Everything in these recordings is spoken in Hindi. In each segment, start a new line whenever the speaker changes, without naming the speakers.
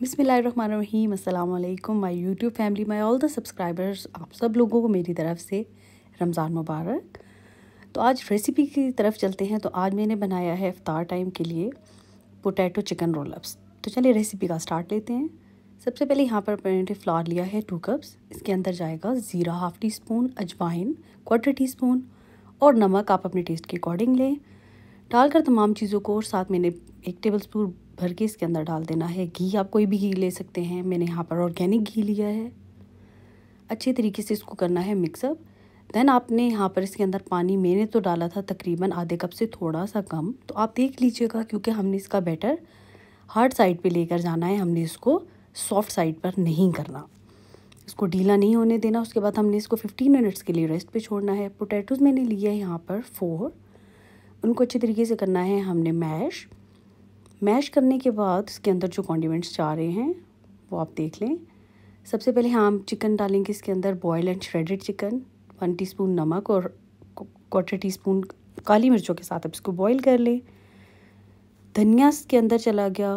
बिसमीम अल्लाम my YouTube family my all the subscribers आप सब लोगों को मेरी तरफ से रमज़ान मुबारक तो आज रेसिपी की तरफ चलते हैं तो आज मैंने बनाया है अफ्तार टाइम के लिए पोटैटो चिकन रोलअप्स तो चलिए रेसिपी का स्टार्ट लेते हैं सबसे पहले यहाँ पर मैंने फ्लावर लिया है टू कप्स इसके अंदर जाएगा ज़ीरा हाफ़ टी स्पून अजवाइन क्वार्टर टी स्पून और नमक आप अपने टेस्ट के अकॉर्डिंग लें डालकर तमाम चीज़ों को और साथ मैंने एक टेबल स्पून भर के इसके अंदर डाल देना है घी आप कोई भी घी ले सकते हैं मैंने यहाँ पर ऑर्गेनिक घी लिया है अच्छे तरीके से इसको करना है मिक्सअप देन आपने यहाँ पर इसके अंदर पानी मैंने तो डाला था तकरीबन आधे कप से थोड़ा सा कम तो आप देख लीजिएगा क्योंकि हमने इसका बैटर हार्ड साइड पे लेकर जाना है हमने इसको सॉफ्ट साइड पर नहीं करना इसको ढीला नहीं होने देना उसके बाद हमने इसको 15 मिनट्स के लिए रेस्ट पे छोड़ना है पोटैटोज़ मैंने लिए है यहाँ पर फोर उनको अच्छे तरीके से करना है हमने मैश मैश करने के बाद इसके अंदर जो कॉन्डिमेंट्स चाह रहे हैं वो आप देख लें सबसे पहले हम चिकन डालेंगे इसके अंदर boil and shredded chicken one teaspoon नमक और क्वार्टर टी स्पून काली मिर्चों के साथ अब इसको बॉईल कर लें धनिया इसके अंदर चला गया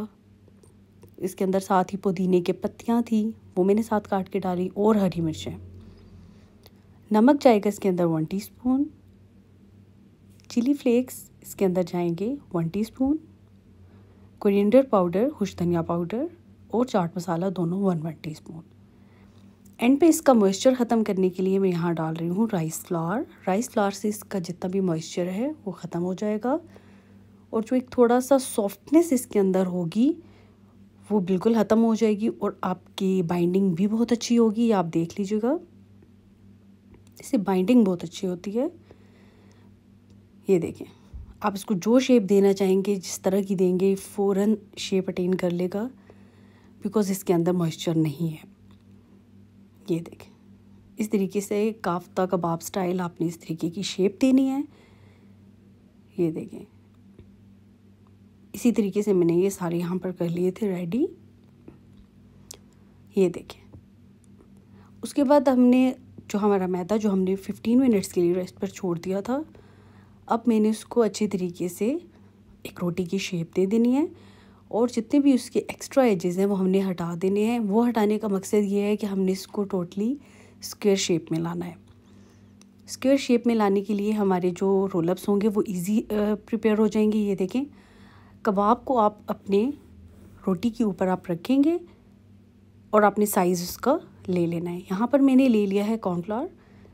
इसके अंदर साथ ही पुदीने के पत्तियाँ थी वो मैंने साथ काट के डाली और हरी मिर्चें नमक जाएगा इसके अंदर वन टीस्पून चिली फ्लेक्स इसके अंदर जाएंगे वन टीस्पून कुरिएंडर पाउडर खुश धनिया पाउडर और चाट मसाला दोनों वन वन टी एंड पे इसका मॉइस्चर ख़त्म करने के लिए मैं यहाँ डाल रही हूँ राइस फ्लावर राइस फ्लावर से इसका जितना भी मॉइस्चर है वो ख़त्म हो जाएगा और जो एक थोड़ा सा सॉफ्टनेस इसके अंदर होगी वो बिल्कुल ख़त्म हो जाएगी और आपकी बाइंडिंग भी बहुत अच्छी होगी आप देख लीजिएगा इससे बाइंडिंग बहुत अच्छी होती है ये देखें आप इसको जो शेप देना चाहेंगे जिस तरह की देंगे फ़ौरन शेप अटेन कर लेगा बिकॉज़ इसके अंदर मॉइस्चर नहीं है ये देखें इस तरीके से काफ्ता कबाब स्टाइल आपने इस तरीके की शेप देनी है ये देखें इसी तरीके से मैंने ये सारे यहाँ पर कर लिए थे रेडी ये देखें उसके बाद हमने जो हमारा मैदा जो हमने 15 मिनट्स के लिए रेस्ट पर छोड़ दिया था अब मैंने उसको अच्छे तरीके से एक रोटी की शेप दे देनी है और जितने भी उसके एक्स्ट्रा एजेस हैं वो हमने हटा देने हैं वो हटाने का मकसद ये है कि हमने इसको टोटली स्क्वेयर शेप में लाना है स्क्वेयर शेप में लाने के लिए हमारे जो रोलअप्स होंगे वो इजी प्रिपेयर हो जाएंगे ये देखें कबाब को आप अपने रोटी के ऊपर आप रखेंगे और आपने साइज़ उसका ले लेना है यहाँ पर मैंने ले लिया है कॉर्नफ्लावर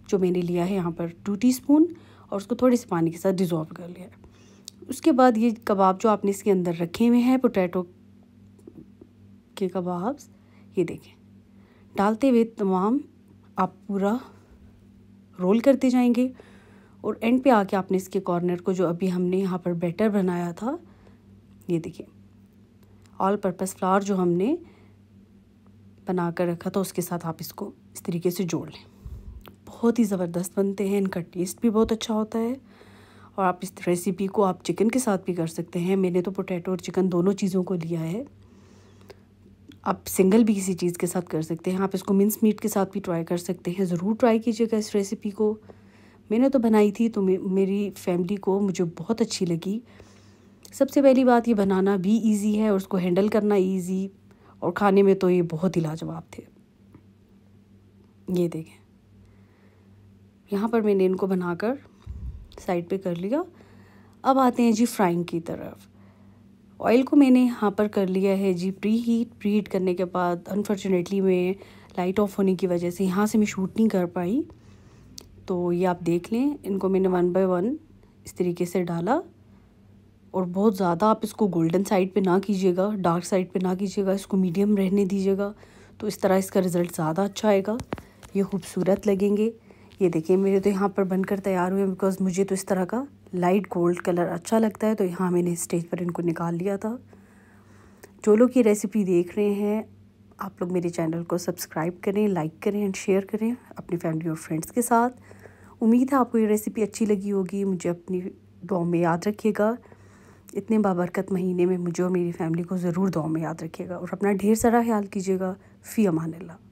जो मैंने लिया है यहाँ पर टू स्पून और उसको थोड़े से पानी के साथ डिज़ोल्व कर लिया उसके बाद ये कबाब जो आपने इसके अंदर रखे हुए हैं पोटैटो के कबाब ये देखें डालते हुए तमाम आप पूरा रोल करते जाएंगे और एंड पे आके आपने इसके कॉर्नर को जो अभी हमने यहाँ पर बैटर बनाया था ये देखिए ऑल पर्पज़ फ्लावर जो हमने बना कर रखा था उसके साथ आप इसको इस तरीके से जोड़ लें बहुत ही ज़बरदस्त बनते हैं इनका टेस्ट भी बहुत अच्छा होता है और आप इस रेसिपी को आप चिकन के साथ भी कर सकते हैं मैंने तो पोटैटो और चिकन दोनों चीज़ों को लिया है आप सिंगल भी किसी चीज़ के साथ कर सकते हैं आप इसको मिन्स मीट के साथ भी ट्राई कर सकते हैं ज़रूर ट्राई कीजिएगा इस रेसिपी को मैंने तो बनाई थी तो मे मेरी फैमिली को मुझे बहुत अच्छी लगी सबसे पहली बात ये बनाना भी इजी है और उसको हैंडल करना इजी और खाने में तो ये बहुत ही लाजवाब थे ये देखें यहाँ पर मैंने इनको बनाकर साइड पे कर लिया अब आते हैं जी फ्राइंग की तरफ ऑयल को मैंने यहाँ पर कर लिया है जी प्री हीट प्री हीट करने के बाद अनफॉर्चुनेटली मैं लाइट ऑफ होने की वजह से यहाँ से मैं शूट नहीं कर पाई तो ये आप देख लें इनको मैंने वन बाय वन इस तरीके से डाला और बहुत ज़्यादा आप इसको गोल्डन साइड पे ना कीजिएगा डार्क साइड पे ना कीजिएगा इसको मीडियम रहने दीजिएगा तो इस तरह इसका रिज़ल्ट ज़्यादा अच्छा आएगा ये खूबसूरत लगेंगे ये देखिए मेरे तो यहाँ पर बनकर तैयार हुए बिकॉज मुझे तो इस तरह का लाइट गोल्ड कलर अच्छा लगता है तो यहाँ मैंने स्टेज पर इनको निकाल लिया था जो लोग ये रेसिपी देख रहे हैं आप लोग मेरे चैनल को सब्सक्राइब करें लाइक करें एंड शेयर करें अपनी फैमिली और फ्रेंड्स के साथ उम्मीद है आपको ये रेसिपी अच्छी लगी होगी मुझे अपनी दुआ में याद रखिएगा इतने बाबरकत महीने में मुझे और मेरी फैमिली को ज़रूर दुआ में याद रखिएगा और अपना ढेर सारा ख्याल कीजिएगा फ़ी अमान